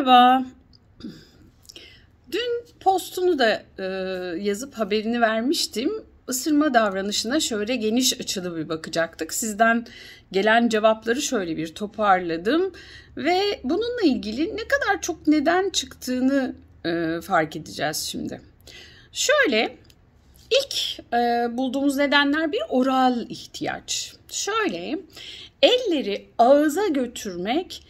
Merhaba. Dün postunu da e, yazıp haberini vermiştim. Isırma davranışına şöyle geniş açılı bir bakacaktık. Sizden gelen cevapları şöyle bir toparladım ve bununla ilgili ne kadar çok neden çıktığını e, fark edeceğiz şimdi. Şöyle ilk e, bulduğumuz nedenler bir oral ihtiyaç. Şöyle elleri ağıza götürmek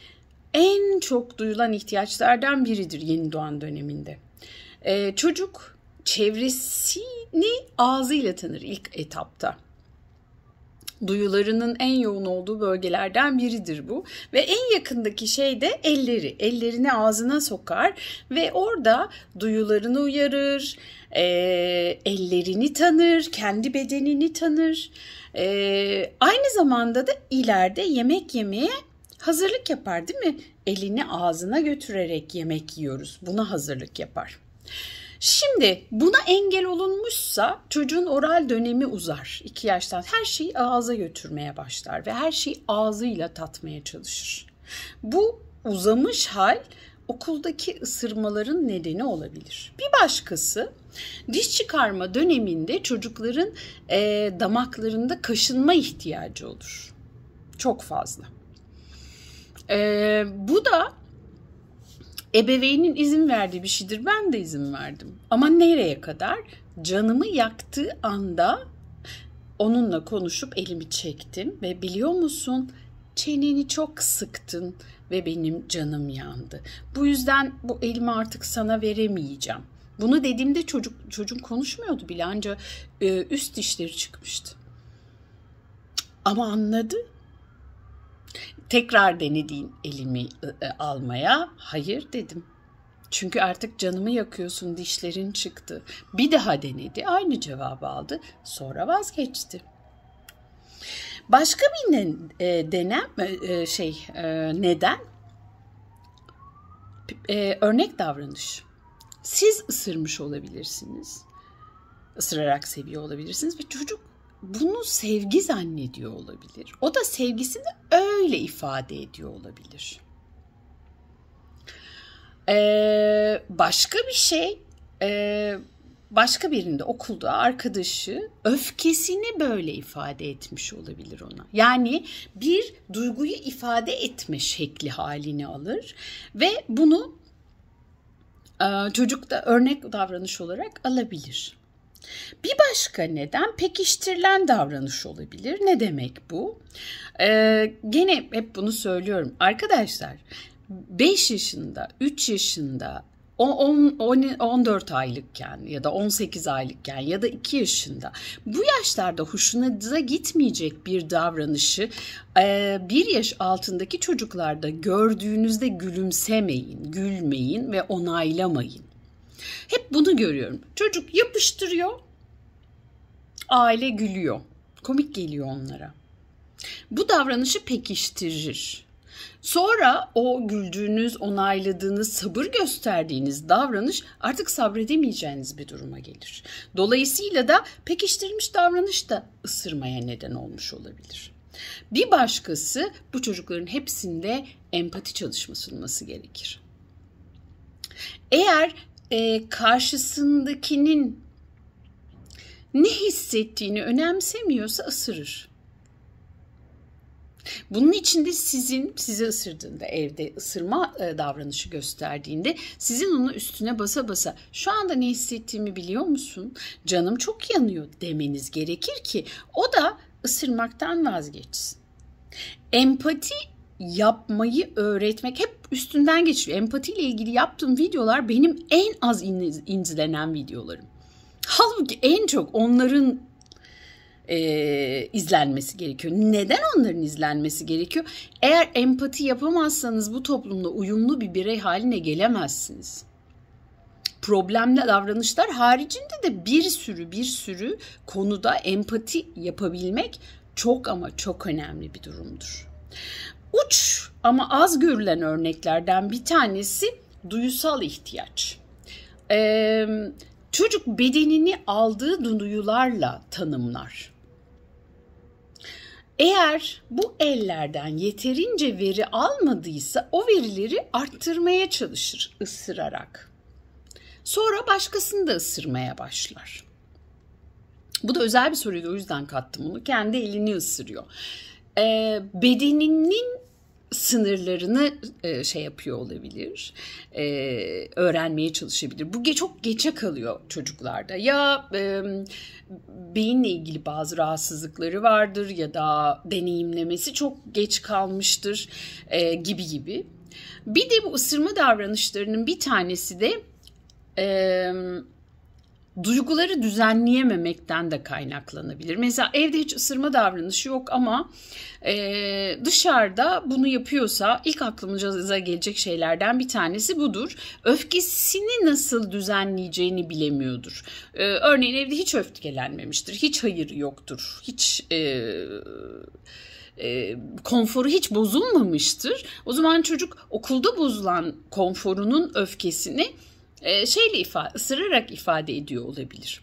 en çok duyulan ihtiyaçlardan biridir yeni doğan döneminde. Ee, çocuk çevresini ağzıyla tanır ilk etapta. Duyularının en yoğun olduğu bölgelerden biridir bu ve en yakındaki şey de elleri. Ellerini ağzına sokar ve orada duyularını uyarır, e, ellerini tanır, kendi bedenini tanır. E, aynı zamanda da ileride yemek yemeye hazırlık yapar değil mi? Elini ağzına götürerek yemek yiyoruz. Buna hazırlık yapar. Şimdi buna engel olunmuşsa çocuğun oral dönemi uzar. İki yaştan her şeyi ağza götürmeye başlar ve her şeyi ağzıyla tatmaya çalışır. Bu uzamış hal okuldaki ısırmaların nedeni olabilir. Bir başkası diş çıkarma döneminde çocukların e, damaklarında kaşınma ihtiyacı olur. Çok fazla. Ee, bu da ebeveynin izin verdiği bir şeydir. Ben de izin verdim. Ama nereye kadar? Canımı yaktığı anda onunla konuşup elimi çektim ve biliyor musun çeneni çok sıktın ve benim canım yandı. Bu yüzden bu elimi artık sana veremeyeceğim. Bunu dediğimde çocuk çocuğum konuşmuyordu bile anca e, üst dişleri çıkmıştı. Ama anladı tekrar denediğin elimi almaya hayır dedim. Çünkü artık canımı yakıyorsun dişlerin çıktı. Bir daha denedi aynı cevabı aldı sonra vazgeçti. Başka bir ne, e, denem e, e şey e, neden? E, örnek davranış. Siz ısırmış olabilirsiniz. ısırarak seviyor olabilirsiniz ve çocuk bunu sevgi zannediyor olabilir. O da sevgisini öyle ifade ediyor olabilir. Ee, başka bir şey, e, başka birinde okulda arkadaşı öfkesini böyle ifade etmiş olabilir ona. Yani bir duyguyu ifade etme şekli halini alır ve bunu e, çocukta da örnek davranış olarak alabilir. Bir başka neden pekiştirilen davranış olabilir. Ne demek bu? Ee, gene hep bunu söylüyorum. Arkadaşlar 5 yaşında, 3 yaşında, 10, 10, 14 aylıkken ya da 18 aylıkken ya da 2 yaşında bu yaşlarda hoşunuza gitmeyecek bir davranışı e, bir yaş altındaki çocuklarda gördüğünüzde gülümsemeyin, gülmeyin ve onaylamayın. Hep bunu görüyorum. Çocuk yapıştırıyor, aile gülüyor. Komik geliyor onlara. Bu davranışı pekiştirir. Sonra o güldüğünüz, onayladığınız, sabır gösterdiğiniz davranış artık sabredemeyeceğiniz bir duruma gelir. Dolayısıyla da pekiştirilmiş davranış da ısırmaya neden olmuş olabilir. Bir başkası bu çocukların hepsinde empati çalışması olması gerekir. Eğer e, karşısındakinin ne hissettiğini önemsemiyorsa ısırır. Bunun içinde sizin size ısırdığında evde ısırma e, davranışı gösterdiğinde sizin onu üstüne basa basa şu anda ne hissettiğimi biliyor musun? Canım çok yanıyor demeniz gerekir ki o da ısırmaktan vazgeçsin. Empati yapmayı öğretmek hep üstünden geçiyor. Empatiyle ilgili yaptığım videolar benim en az izlenen videolarım. Halbuki en çok onların e, izlenmesi gerekiyor. Neden onların izlenmesi gerekiyor? Eğer empati yapamazsanız bu toplumda uyumlu bir birey haline gelemezsiniz. Problemli davranışlar haricinde de bir sürü bir sürü konuda empati yapabilmek çok ama çok önemli bir durumdur uç ama az görülen örneklerden bir tanesi duyusal ihtiyaç. Ee, çocuk bedenini aldığı duyularla tanımlar. Eğer bu ellerden yeterince veri almadıysa o verileri arttırmaya çalışır ısırarak. Sonra başkasını da ısırmaya başlar. Bu da özel bir soruydu o yüzden kattım bunu. Kendi elini ısırıyor. Ee, bedeninin sınırlarını e, şey yapıyor olabilir, e, öğrenmeye çalışabilir. Bu çok geçe kalıyor çocuklarda. Ya e, beyinle ilgili bazı rahatsızlıkları vardır ya da deneyimlemesi çok geç kalmıştır e, gibi gibi. Bir de bu ısırma davranışlarının bir tanesi de e, duyguları düzenleyememekten de kaynaklanabilir. Mesela evde hiç ısırma davranışı yok ama e, dışarıda bunu yapıyorsa ilk aklımıza gelecek şeylerden bir tanesi budur. Öfkesini nasıl düzenleyeceğini bilemiyordur. E, örneğin evde hiç öfkelenmemiştir, hiç hayır yoktur, hiç... E, e, konforu hiç bozulmamıştır. O zaman çocuk okulda bozulan konforunun öfkesini e, şeyle ifade, ısırarak ifade ediyor olabilir.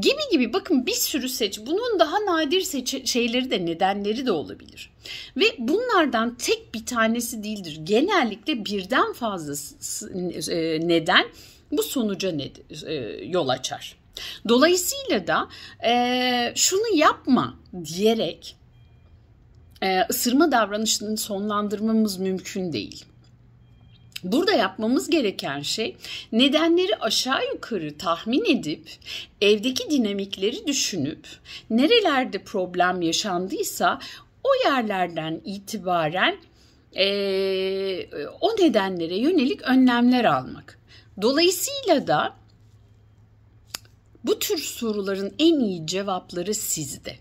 Gibi gibi bakın bir sürü seç. Bunun daha nadir seç şeyleri de nedenleri de olabilir. Ve bunlardan tek bir tanesi değildir. Genellikle birden fazla e, neden bu sonuca e, yol açar. Dolayısıyla da e, şunu yapma diyerek e, ısırma davranışını sonlandırmamız mümkün değil. Burada yapmamız gereken şey nedenleri aşağı yukarı tahmin edip evdeki dinamikleri düşünüp nerelerde problem yaşandıysa o yerlerden itibaren e, o nedenlere yönelik önlemler almak. Dolayısıyla da bu tür soruların en iyi cevapları sizde.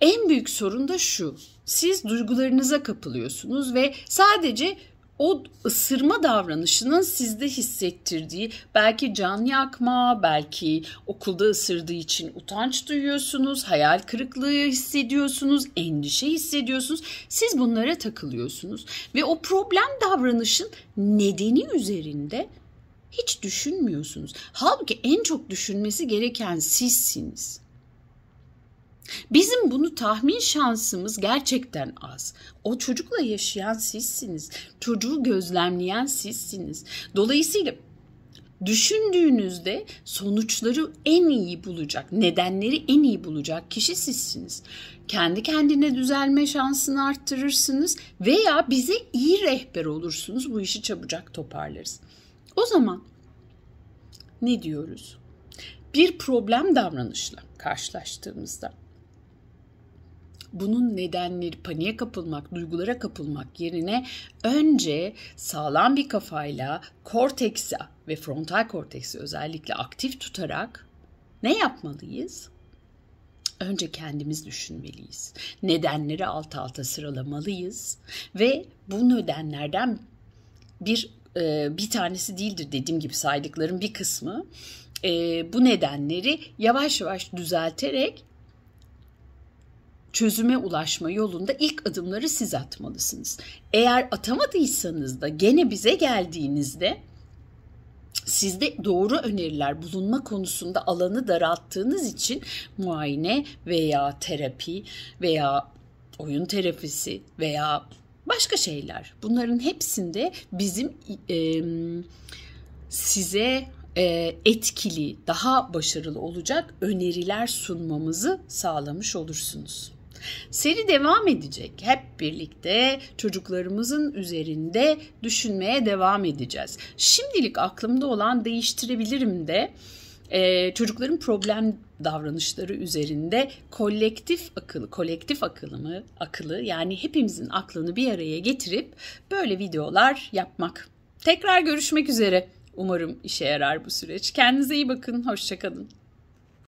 En büyük sorun da şu. Siz duygularınıza kapılıyorsunuz ve sadece o ısırma davranışının sizde hissettirdiği belki can yakma, belki okulda ısırdığı için utanç duyuyorsunuz, hayal kırıklığı hissediyorsunuz, endişe hissediyorsunuz. Siz bunlara takılıyorsunuz ve o problem davranışın nedeni üzerinde hiç düşünmüyorsunuz. Halbuki en çok düşünmesi gereken sizsiniz. Bizim bunu tahmin şansımız gerçekten az. O çocukla yaşayan sizsiniz. Çocuğu gözlemleyen sizsiniz. Dolayısıyla düşündüğünüzde sonuçları en iyi bulacak, nedenleri en iyi bulacak kişi sizsiniz. Kendi kendine düzelme şansını arttırırsınız veya bize iyi rehber olursunuz. Bu işi çabucak toparlarız. O zaman ne diyoruz? Bir problem davranışla karşılaştığımızda bunun nedenleri paniğe kapılmak, duygulara kapılmak yerine önce sağlam bir kafayla korteksa ve frontal korteksi özellikle aktif tutarak ne yapmalıyız? Önce kendimiz düşünmeliyiz. Nedenleri alt alta sıralamalıyız ve bu nedenlerden bir e, bir tanesi değildir dediğim gibi saydıkların bir kısmı. E, bu nedenleri yavaş yavaş düzelterek çözüme ulaşma yolunda ilk adımları siz atmalısınız. Eğer atamadıysanız da gene bize geldiğinizde sizde doğru öneriler bulunma konusunda alanı daralttığınız için muayene veya terapi veya oyun terapisi veya başka şeyler bunların hepsinde bizim e, size e, etkili, daha başarılı olacak öneriler sunmamızı sağlamış olursunuz. Seri devam edecek. Hep birlikte çocuklarımızın üzerinde düşünmeye devam edeceğiz. Şimdilik aklımda olan değiştirebilirim de e, çocukların problem davranışları üzerinde kolektif akıl, kolektif akılımı, akılı yani hepimizin aklını bir araya getirip böyle videolar yapmak. Tekrar görüşmek üzere. Umarım işe yarar bu süreç. Kendinize iyi bakın. Hoşçakalın.